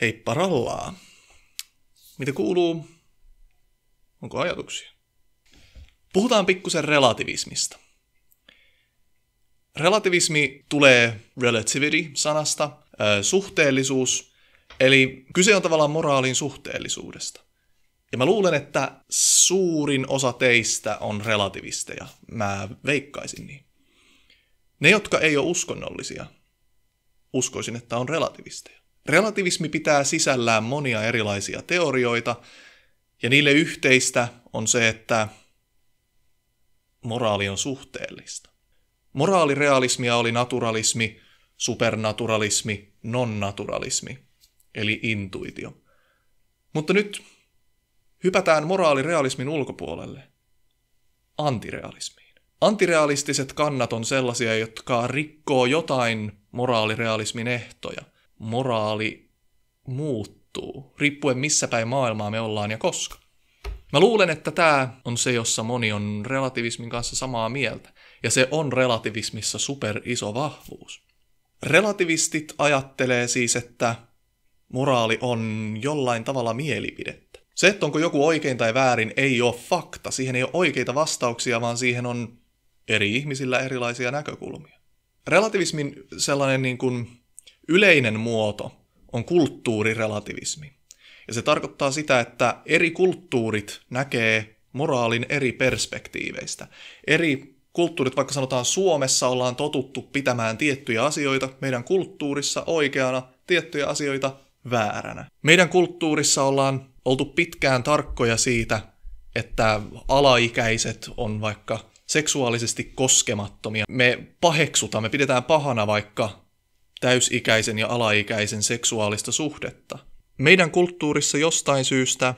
Heipparallaa. Mitä kuuluu? Onko ajatuksia? Puhutaan pikkusen relativismista. Relativismi tulee relativity-sanasta, suhteellisuus, eli kyse on tavallaan moraalin suhteellisuudesta. Ja mä luulen, että suurin osa teistä on relativisteja. Mä veikkaisin niin. Ne, jotka ei ole uskonnollisia, uskoisin, että on relativisteja. Relativismi pitää sisällään monia erilaisia teorioita, ja niille yhteistä on se, että moraali on suhteellista. Moraalirealismia oli naturalismi, supernaturalismi, non-naturalismi, eli intuitio. Mutta nyt hypätään moraalirealismin ulkopuolelle, antirealismiin. Antirealistiset kannat on sellaisia, jotka rikkoo jotain moraalirealismin ehtoja – moraali muuttuu, riippuen missä päin maailmaa me ollaan ja koska. Mä luulen, että tämä on se, jossa moni on relativismin kanssa samaa mieltä. Ja se on relativismissa super iso vahvuus. Relativistit ajattelee siis, että moraali on jollain tavalla mielipidettä. Se, että onko joku oikein tai väärin, ei ole fakta. Siihen ei ole oikeita vastauksia, vaan siihen on eri ihmisillä erilaisia näkökulmia. Relativismin sellainen niin kuin Yleinen muoto on kulttuurirelativismi. Ja se tarkoittaa sitä, että eri kulttuurit näkee moraalin eri perspektiiveistä. Eri kulttuurit, vaikka sanotaan Suomessa ollaan totuttu pitämään tiettyjä asioita meidän kulttuurissa oikeana, tiettyjä asioita vääränä. Meidän kulttuurissa ollaan oltu pitkään tarkkoja siitä, että alaikäiset on vaikka seksuaalisesti koskemattomia. Me paheksutaan, me pidetään pahana vaikka täysikäisen ja alaikäisen seksuaalista suhdetta. Meidän kulttuurissa jostain syystä,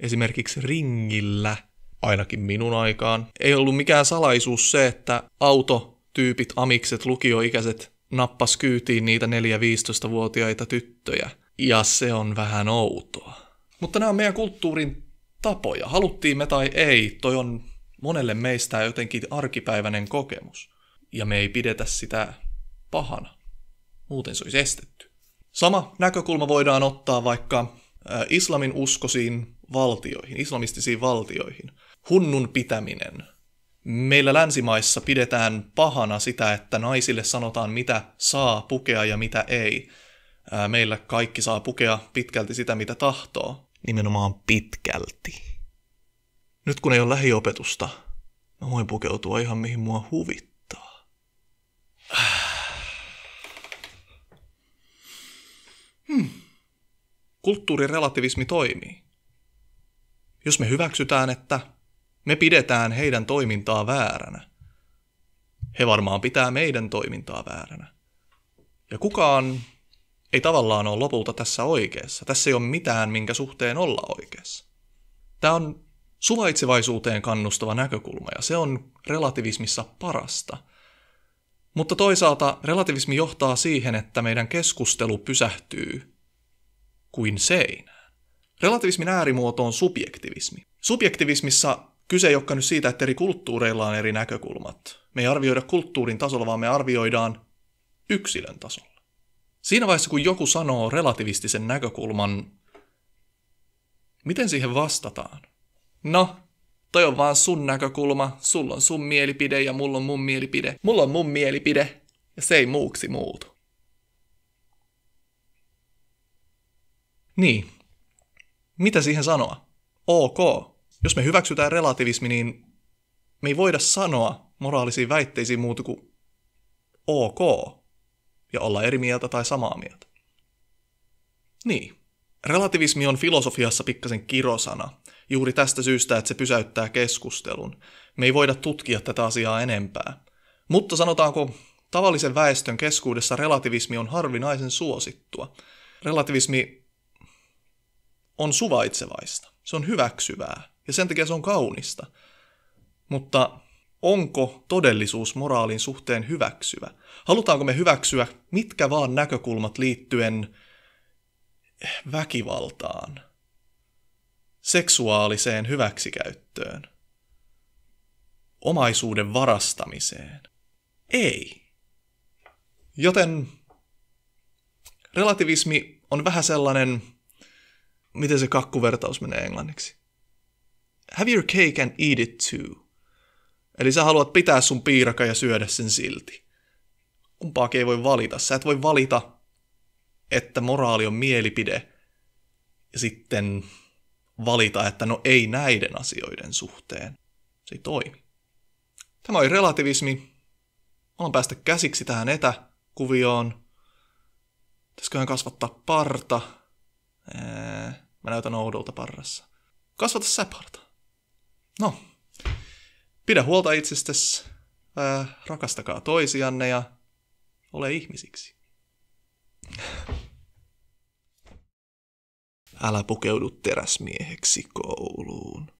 esimerkiksi ringillä, ainakin minun aikaan, ei ollut mikään salaisuus se, että autotyypit, amikset, lukioikäiset nappas kyytiin niitä 4-15-vuotiaita tyttöjä. Ja se on vähän outoa. Mutta nämä on meidän kulttuurin tapoja. Haluttiin me tai ei, toi on monelle meistä jotenkin arkipäiväinen kokemus. Ja me ei pidetä sitä pahana. Muuten se olisi estetty. Sama näkökulma voidaan ottaa vaikka islamin uskosiin valtioihin, islamistisiin valtioihin. Hunnun pitäminen. Meillä länsimaissa pidetään pahana sitä, että naisille sanotaan mitä saa pukea ja mitä ei. Meillä kaikki saa pukea pitkälti sitä, mitä tahtoo. Nimenomaan pitkälti. Nyt kun ei ole lähiopetusta, mä voin pukeutua ihan mihin mua huvittaa. kulttuurirelativismi toimii. Jos me hyväksytään, että me pidetään heidän toimintaa vääränä, he varmaan pitää meidän toimintaa vääränä. Ja kukaan ei tavallaan ole lopulta tässä oikeassa. Tässä ei ole mitään, minkä suhteen olla oikeassa. Tämä on suvaitsevaisuuteen kannustava näkökulma ja se on relativismissa parasta. Mutta toisaalta relativismi johtaa siihen, että meidän keskustelu pysähtyy kuin seinään. Relativismin äärimuoto on subjektivismi. Subjektivismissa kyse ei olekaan nyt siitä, että eri kulttuureilla on eri näkökulmat. Me ei arvioida kulttuurin tasolla, vaan me arvioidaan yksilön tasolla. Siinä vaiheessa, kun joku sanoo relativistisen näkökulman, miten siihen vastataan? No, toi on vaan sun näkökulma, sulla on sun mielipide ja mulla on mun mielipide, mulla on mun mielipide ja se ei muuksi muutu. Niin. Mitä siihen sanoa? Ok. Jos me hyväksytään relativismi, niin me ei voida sanoa moraalisiin väitteisiin muuta kuin ok ja olla eri mieltä tai samaa mieltä. Niin. Relativismi on filosofiassa pikkasen kirosana, juuri tästä syystä, että se pysäyttää keskustelun. Me ei voida tutkia tätä asiaa enempää. Mutta sanotaanko, tavallisen väestön keskuudessa relativismi on harvinaisen suosittua. Relativismi on suvaitsevaista, se on hyväksyvää ja sen takia se on kaunista. Mutta onko todellisuus moraalin suhteen hyväksyvä? Halutaanko me hyväksyä mitkä vaan näkökulmat liittyen väkivaltaan, seksuaaliseen hyväksikäyttöön, omaisuuden varastamiseen? Ei. Joten relativismi on vähän sellainen miten se kakkuvertaus menee englanniksi? Have your cake and eat it too. Eli sä haluat pitää sun piiraka ja syödä sen silti. Kumpaakin ei voi valita. Sä et voi valita, että moraali on mielipide, ja sitten valita, että no ei näiden asioiden suhteen. Se ei toimi. Tämä oli relativismi. Haluan päästä käsiksi tähän etäkuvioon. Pitäisiköhän kasvattaa parta? Ää... Mä näytän oudolta parrassa. Kasvata säparta. No, pidä huolta itsestäsi, äh, rakastakaa toisianne ja ole ihmisiksi. Älä pukeudu teräsmieheksi kouluun.